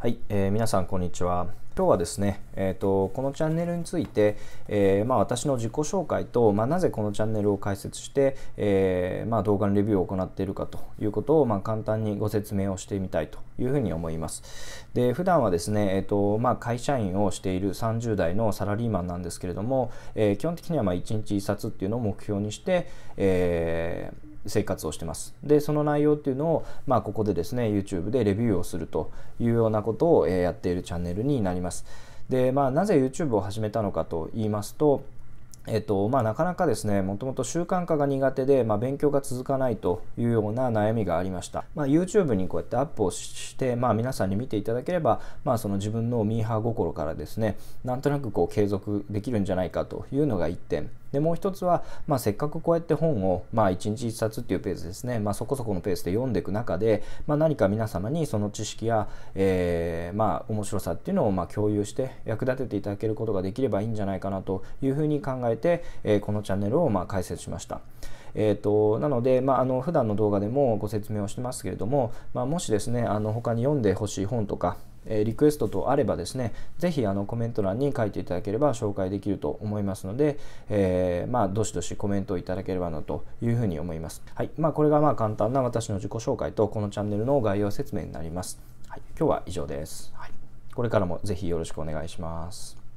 はい、えー、皆さんこんにちは。今日はですね、えーと、このチャンネルについて、えー、まあ、私の自己紹介と、まあ、なぜこのチャンネルを開設して、えー、まあ、動画のレビューを行っているかということを、ま簡単にご説明をしてみたいというふうに思います。で普段はですね、えーとま会社員をしている30代のサラリーマンなんですけれども、え基本的にはま1日1冊っていうのを目標にして、えー生活をしてます。で、その内容っていうのを、まあ、ここでですね、YouTube でレビューをするというようなことをやっているチャンネルになります。で、まあ、なぜ YouTube を始めたのかと言いますと、えっとまあ、なかなかですねもともと習慣化が苦手で、まあ、勉強が続かないというような悩みがありました、まあ、YouTube にこうやってアップをして、まあ、皆さんに見ていただければ、まあ、その自分のミーハー心からですねなんとなくこう継続できるんじゃないかというのが1点でもう一つは、まあ、せっかくこうやって本を、まあ、1日1冊っていうペースですね、まあ、そこそこのペースで読んでいく中で、まあ、何か皆様にその知識や、えー、まあ、面白さっていうのをまあ共有して役立てていただけることができればいいんじゃないかなというふうに考ええて、えこのチャンネルをま解説しました。えーと、なので、まあ、あの普段の動画でもご説明をしてますけれども、まあ、もしですねあの他に読んでほしい本とか、えー、リクエストとあればですね是非あのコメント欄に書いていただければ紹介できると思いますので、えー、まあ、どしどしコメントをいただければなというふうに思います、はいまあ、これがまあ簡単な私の自己紹介とこのチャンネルの概要説明になります、はい、今日は以上です、はい、これからも是非よろしくお願いします